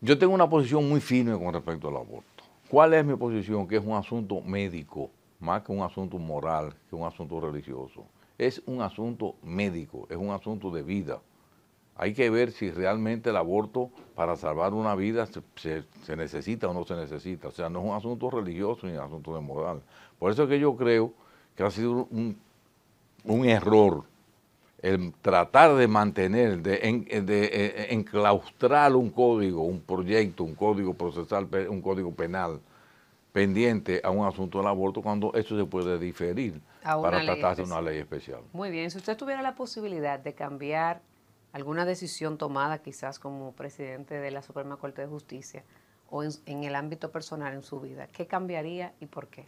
Yo tengo una posición muy firme con respecto al aborto. ¿Cuál es mi posición? Que es un asunto médico, más que un asunto moral, que un asunto religioso. Es un asunto médico, es un asunto de vida. Hay que ver si realmente el aborto para salvar una vida se, necesita o no se necesita. O sea, no es un asunto religioso ni un asunto de moral. Por eso es que yo creo que ha sido un, error el tratar de mantener, de, eh, enclaustrar un código, un proyecto, un código procesal, un código penal pendiente a un asunto del aborto cuando esto se puede diferir para tratarse de una ley especial. Muy bien, si usted tuviera la posibilidad de cambiar alguna decisión tomada quizás como presidente de la Suprema Corte de Justicia o en, el ámbito personal en su vida, ¿qué cambiaría y por qué?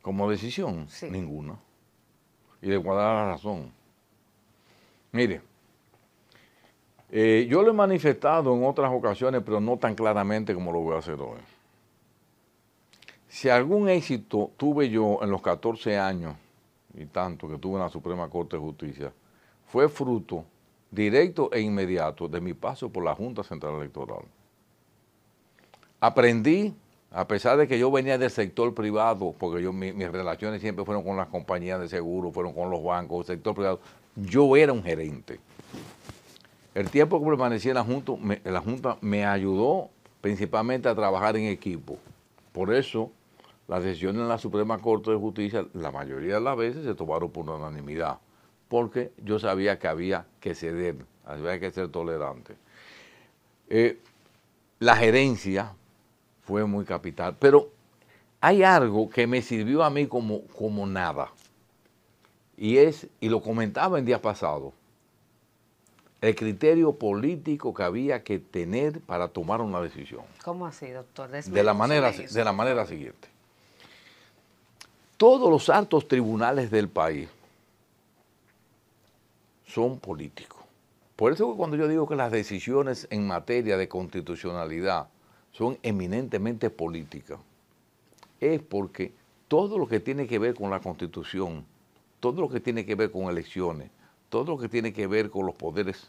Como decisión, sí. ninguna. Y de era la razón. Mire, eh, yo lo he manifestado en otras ocasiones, pero no tan claramente como lo voy a hacer hoy. Si algún éxito tuve yo en los 14 años y tanto que tuve en la Suprema Corte de Justicia, fue fruto directo e inmediato de mi paso por la Junta Central Electoral. Aprendí, a pesar de que yo venía del sector privado, porque yo, mis relaciones siempre fueron con las compañías de seguro, fueron con los bancos, el sector privado, yo era un gerente. El tiempo que permanecí en la Junta me, la junta me ayudó principalmente a trabajar en equipo. Por eso, las decisiones en la Suprema Corte de Justicia, la mayoría de las veces, se tomaron por unanimidad porque yo sabía que había que ceder, había que ser tolerante. Eh, la gerencia fue muy capital, pero hay algo que me sirvió a mí como, como nada. Y es, y lo comentaba el día pasado, el criterio político que había que tener para tomar una decisión. ¿Cómo así, doctor? de la, manera, de la manera siguiente. Todos los altos tribunales del país son políticos. Por eso cuando yo digo que las decisiones en materia de constitucionalidad son eminentemente políticas, es porque todo lo que tiene que ver con la constitución, todo lo que tiene que ver con elecciones, todo lo que tiene que ver con los poderes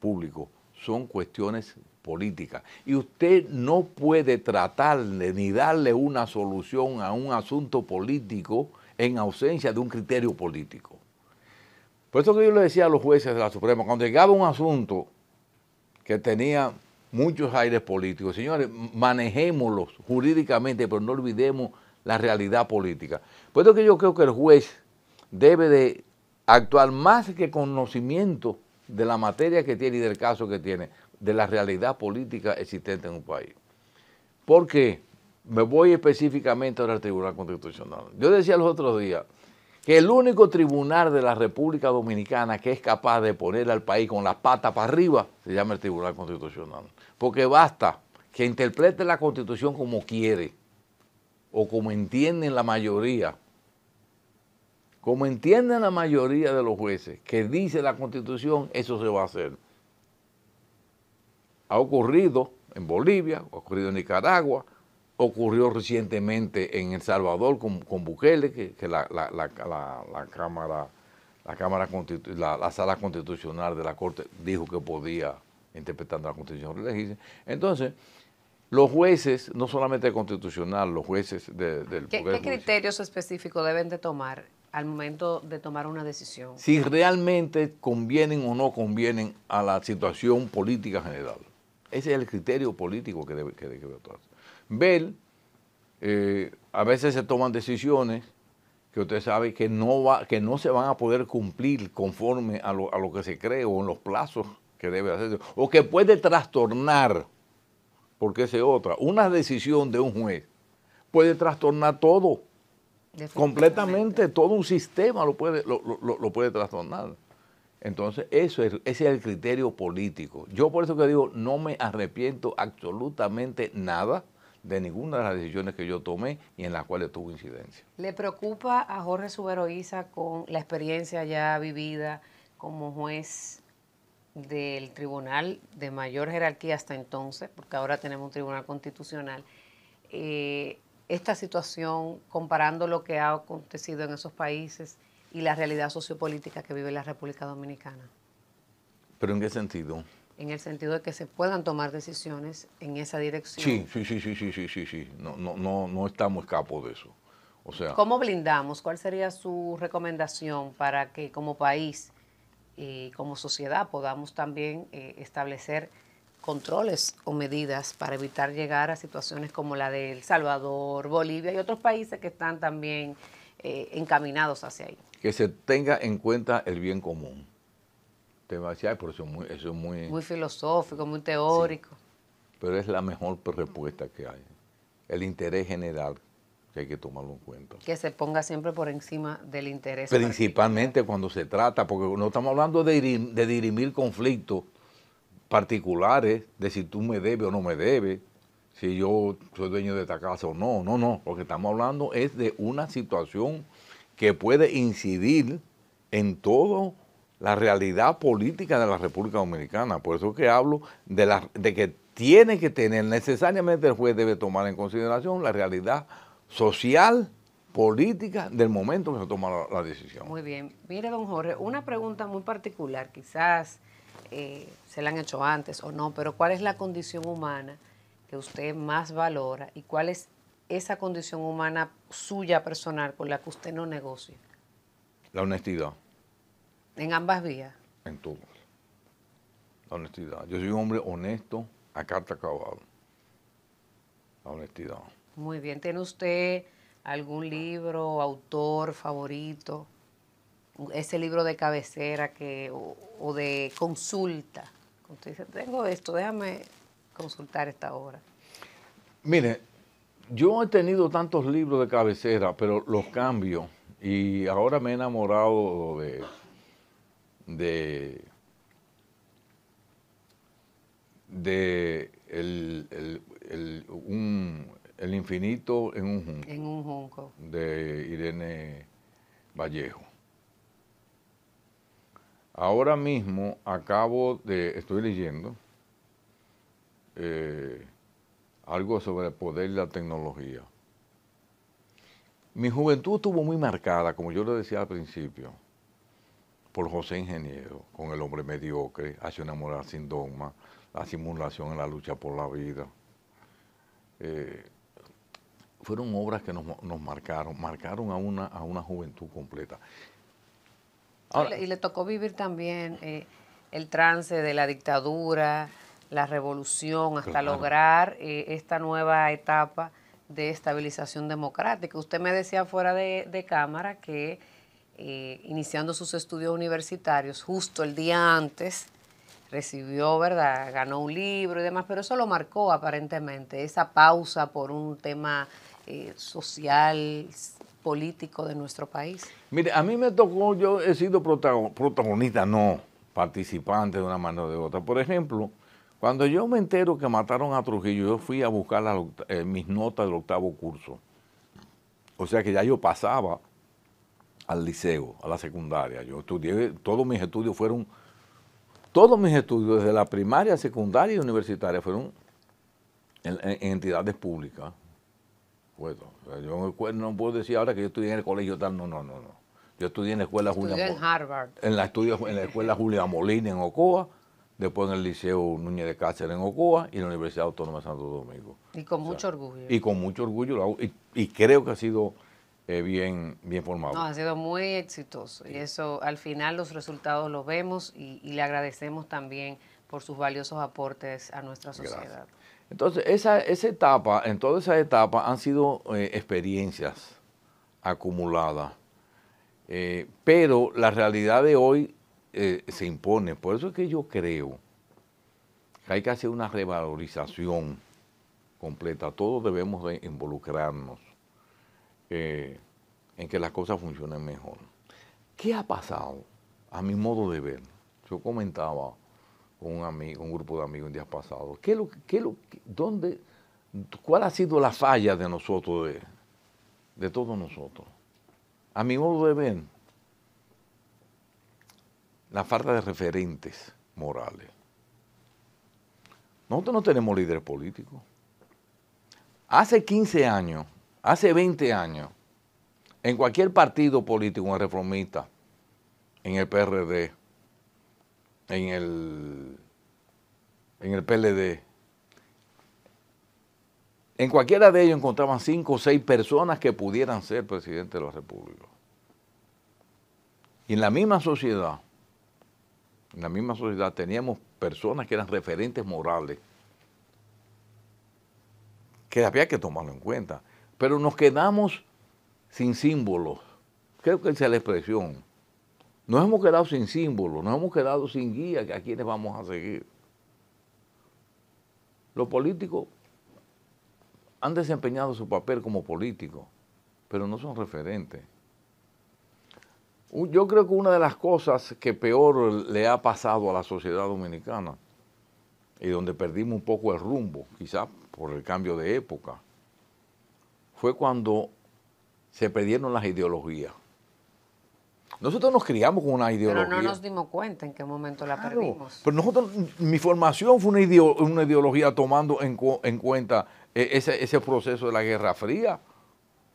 públicos, son cuestiones políticas. Y usted no puede tratarle ni darle una solución a un asunto político en ausencia de un criterio político. Por eso que yo le decía a los jueces de la Suprema, cuando llegaba un asunto que tenía muchos aires políticos, señores, manejémoslos jurídicamente, pero no olvidemos la realidad política. Por eso que yo creo que el juez debe de actuar más que conocimiento de la materia que tiene y del caso que tiene, de la realidad política existente en un país. Porque Me voy específicamente ahora al Tribunal Constitucional. Yo decía los otros días, que el único tribunal de la República Dominicana que es capaz de poner al país con la pata para arriba se llama el Tribunal Constitucional. Porque basta que interprete la Constitución como quiere o como entienden la mayoría, como entienden la mayoría de los jueces que dice la Constitución, eso se va a hacer. Ha ocurrido en Bolivia, ha ocurrido en Nicaragua, ocurrió recientemente en El Salvador con, con Bukele, que, la, la, la, Cámara, la, la, Sala Constitucional de la Corte dijo que podía, interpretando la Constitución Entonces, los jueces, no solamente constitucional, los jueces del ¿Qué, ¿Qué criterios específicos deben de tomar al momento de tomar una decisión? Si realmente convienen o no convienen a la situación política general. Ese es el criterio político que debe, que Bell, eh, a veces se toman decisiones que usted sabe que no, va, que no se van a poder cumplir conforme a lo, a lo que se cree o en los plazos que debe hacerse, o que puede trastornar, porque es otra, una decisión de un juez puede trastornar todo, completamente, todo un sistema lo puede, lo, lo puede trastornar. Entonces, eso es, ese es el criterio político. Yo por eso que digo, no me arrepiento absolutamente nada de ninguna de las decisiones que yo tomé y en las cuales tuvo incidencia. ¿Le preocupa a Jorge Suberoiza con la experiencia ya vivida como juez del tribunal de mayor jerarquía hasta entonces, porque ahora tenemos un tribunal constitucional, eh, esta situación comparando lo que ha acontecido en esos países y la realidad sociopolítica que vive la República Dominicana? ¿Pero en qué sentido? en el sentido de que se puedan tomar decisiones en esa dirección. Sí, sí, sí, sí, sí, sí, sí, sí. No, no, no, no estamos escapos de eso. O sea, ¿Cómo blindamos? ¿Cuál sería su recomendación para que como país y como sociedad podamos también eh, establecer controles o medidas para evitar llegar a situaciones como la de El Salvador, Bolivia y otros países que están también eh, encaminados hacia ahí? Que se tenga en cuenta el bien común demasiado, por eso es muy, es muy, muy filosófico, muy teórico. pero es la mejor respuesta que hay. El interés general que hay que tomarlo en cuenta. Que se ponga siempre por encima del interés. Principalmente cuando se trata, porque no estamos hablando de, de dirimir conflictos particulares, de si tú me debes o no me debes, si yo soy dueño de esta casa o no, no, no. Lo que estamos hablando es de una situación que puede incidir en todo la realidad política de la República Dominicana. Por eso que hablo de, la, de que tiene que tener, necesariamente el juez debe tomar en consideración la realidad social, política del momento que se toma la, decisión. Muy bien. Mire, don Jorge, una pregunta muy particular, quizás eh, se la han hecho antes o no, pero ¿cuál es la condición humana que usted más valora y cuál es esa condición humana suya personal con la que usted no negocia? La honestidad. En ambas vías. En todas. La honestidad. Yo soy un hombre honesto a carta cabal. La honestidad. Muy bien. ¿Tiene usted algún libro, autor favorito? Ese libro de cabecera que, o, o de consulta. Usted dice, tengo esto, déjame consultar esta obra. Mire, yo he tenido tantos libros de cabecera, pero los cambio. Y ahora me he enamorado de de, de el, un, el, infinito en un junco. De Irene Vallejo. Ahora mismo acabo de, estoy leyendo eh, algo sobre el poder y la tecnología. Mi juventud estuvo muy marcada, como yo lo decía al principio por José Ingeniero, con El hombre mediocre, hace enamorar sin dogma, La simulación en la lucha por la vida. Eh, fueron obras que nos, marcaron, marcaron a una, a una juventud completa. y le tocó vivir también eh, el trance de la dictadura, la revolución, hasta lograr eh, esta nueva etapa de estabilización democrática. Usted me decía fuera de cámara que eh, iniciando sus estudios universitarios, justo el día antes recibió, ¿verdad? Ganó un libro y demás, pero eso lo marcó aparentemente, esa pausa por un tema eh, social, político de nuestro país. Mire, a mí me tocó, yo he sido protagonista, no, participante de una manera o de otra. Por ejemplo, cuando yo me entero que mataron a Trujillo, yo fui a buscar eh, mis notas del octavo curso. O sea que ya yo pasaba al liceo, a la secundaria. Yo estudié, todos mis estudios fueron, todos mis estudios desde la primaria, secundaria y universitaria fueron en, entidades públicas. Bueno, yo no puedo decir ahora que yo estudié en el colegio tal, no, no, no, no. Yo estudié en la escuela Julia en Harvard. En la, estudio, en la escuela Julia Molina en Ocoa, después en el Liceo Núñez de Cáceres en Ocoa y en la Universidad Autónoma de Santo Domingo. Y con mucho orgullo. Y con mucho orgullo, y creo que ha sido eh, bien, bien formado. No, ha sido muy exitoso y eso al final los resultados los vemos y, le agradecemos también por sus valiosos aportes a nuestra sociedad. Entonces, esa, esa etapa, en toda esa etapa han sido eh, experiencias acumuladas, eh, pero la realidad de hoy se impone. Por eso es que yo creo que hay que hacer una revalorización completa. Todos debemos de involucrarnos eh, en que las cosas funcionen mejor. ¿Qué ha pasado? A mi modo de ver, yo comentaba con un, amigo, un grupo de amigos en días pasado ¿qué dónde, ¿cuál ha sido la falla de nosotros, de, de todos nosotros? A mi modo de ver, la falta de referentes morales. Nosotros no tenemos líderes políticos. Hace 15 años Hace 20 años, en cualquier partido político, reformista, en el PRD, en el, en el PLD, en cualquiera de ellos encontraban cinco o seis personas que pudieran ser presidente de la República. Y en la misma sociedad, en la misma sociedad teníamos personas que eran referentes morales que había que tomarlo en cuenta pero nos quedamos sin símbolos. Creo que esa es la expresión. Nos hemos quedado sin símbolos, nos hemos quedado sin guía a quienes vamos a seguir. Los políticos han desempeñado su papel como políticos, pero no son referentes. Yo creo que una de las cosas que peor le ha pasado a la sociedad dominicana y donde perdimos un poco el rumbo, quizás por el cambio de época, fue cuando se perdieron las ideologías. Nosotros nos criamos con una ideología. Pero no nos dimos cuenta en qué momento la perdimos. Pero nosotros, mi formación fue una, ideología tomando en, cuenta eh, ese, proceso de la Guerra Fría.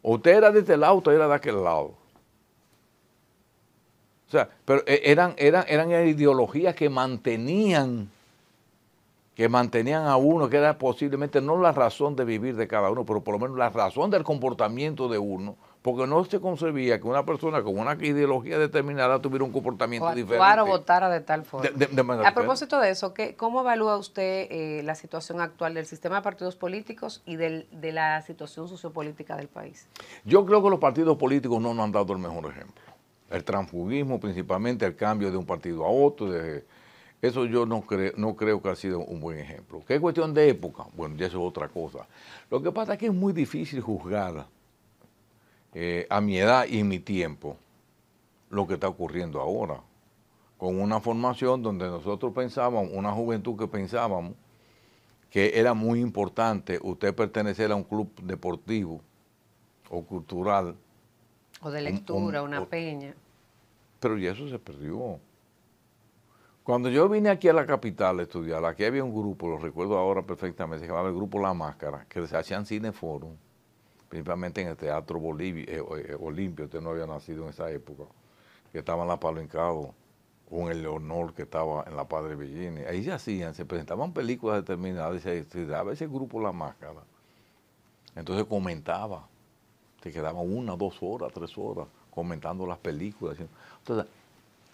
usted era de este lado, usted era de aquel lado. O sea, pero eh, eran, eran, eran ideologías que mantenían que mantenían a uno, que era posiblemente no la razón de vivir de cada uno, pero por lo menos la razón del comportamiento de uno, porque no se concebía que una persona con una ideología determinada tuviera un comportamiento diferente. claro votara de tal forma. a propósito de eso, ¿qué, ¿cómo evalúa usted eh, la situación actual del sistema de partidos políticos y de la situación sociopolítica del país? Yo creo que los partidos políticos no nos han dado el mejor ejemplo. El transfugismo, principalmente el cambio de un partido a otro, de eso yo no, creo, no creo que ha sido un buen ejemplo. ¿Qué cuestión de época? Bueno, ya eso es otra cosa. Lo que pasa es que es muy difícil juzgar eh, a mi edad y mi tiempo lo que está ocurriendo ahora, con una formación donde nosotros pensábamos, una juventud que pensábamos que era muy importante usted pertenecer a un club deportivo o cultural. O de lectura, una peña. Pero ya eso se perdió. Cuando yo vine aquí a la capital a estudiar, aquí había un grupo, lo recuerdo ahora perfectamente, se llamaba el grupo La Máscara, que se hacían cineforum, principalmente en el Teatro Bolivia, eh, eh, Olimpio, usted no había nacido en esa época, que estaba en la Palo o con el Leonor que estaba en la Padre Bellini. Ahí se hacían, se presentaban películas determinadas y se, se daba ese grupo La Máscara. Entonces comentaba, se quedaban una, dos horas, tres horas comentando las películas. Entonces,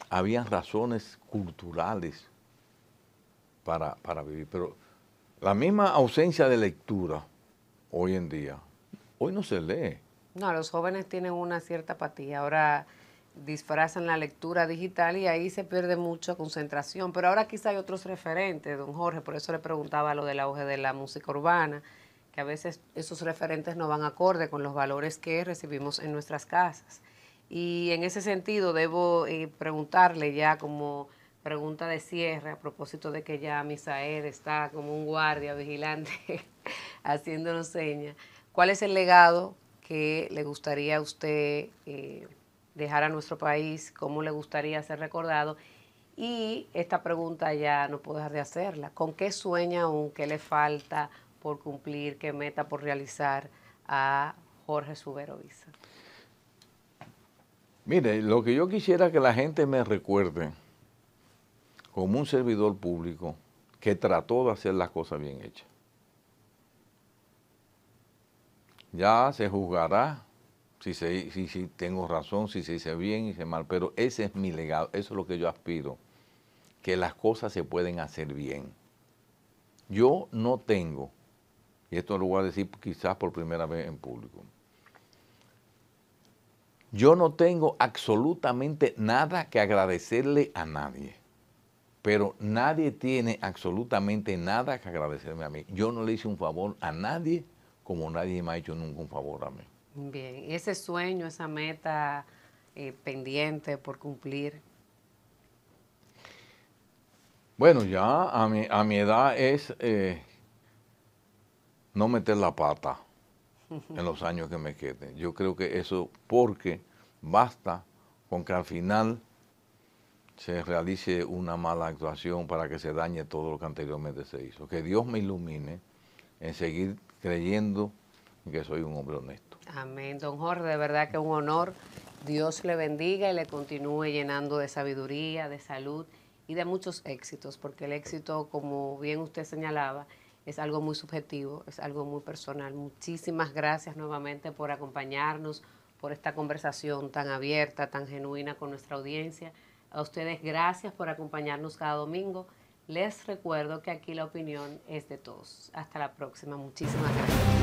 había razones culturales para, para, vivir, pero la misma ausencia de lectura hoy en día, hoy no se lee. No, los jóvenes tienen una cierta apatía, ahora disfrazan la lectura digital y ahí se pierde mucha concentración, pero ahora quizá hay otros referentes, don Jorge, por eso le preguntaba lo del auge de la música urbana, que a veces esos referentes no van acorde con los valores que recibimos en nuestras casas. Y en ese sentido debo eh, preguntarle ya como pregunta de cierre a propósito de que ya Misael está como un guardia vigilante haciéndonos señas. ¿Cuál es el legado que le gustaría a usted eh, dejar a nuestro país? ¿Cómo le gustaría ser recordado? Y esta pregunta ya no puedo dejar de hacerla. ¿Con qué sueña aún? ¿Qué le falta por cumplir? ¿Qué meta por realizar a Jorge Subero Visa? Mire, lo que yo quisiera que la gente me recuerde como un servidor público que trató de hacer las cosas bien hechas. Ya se juzgará si, tengo razón, si se hice bien, y se mal, pero ese es mi legado, eso es lo que yo aspiro, que las cosas se pueden hacer bien. Yo no tengo, y esto lo voy a decir quizás por primera vez en público, yo no tengo absolutamente nada que agradecerle a nadie, pero nadie tiene absolutamente nada que agradecerme a mí. Yo no le hice un favor a nadie como nadie me ha hecho nunca un favor a mí. Bien, ¿Y ese sueño, esa meta eh, pendiente por cumplir. Bueno, ya a mi, a mi edad es eh, no meter la pata en los años que me queden. Yo creo que eso porque basta con que al final se realice una mala actuación para que se dañe todo lo que anteriormente se hizo. Que Dios me ilumine en seguir creyendo que soy un hombre honesto. Amén, don Jorge, de verdad que es un honor. Dios le bendiga y le continúe llenando de sabiduría, de salud y de muchos éxitos, porque el éxito, como bien usted señalaba, es algo muy subjetivo, es algo muy personal. Muchísimas gracias nuevamente por acompañarnos, por esta conversación tan abierta, tan genuina con nuestra audiencia. A ustedes gracias por acompañarnos cada domingo. Les recuerdo que aquí la opinión es de todos. Hasta la próxima. Muchísimas gracias.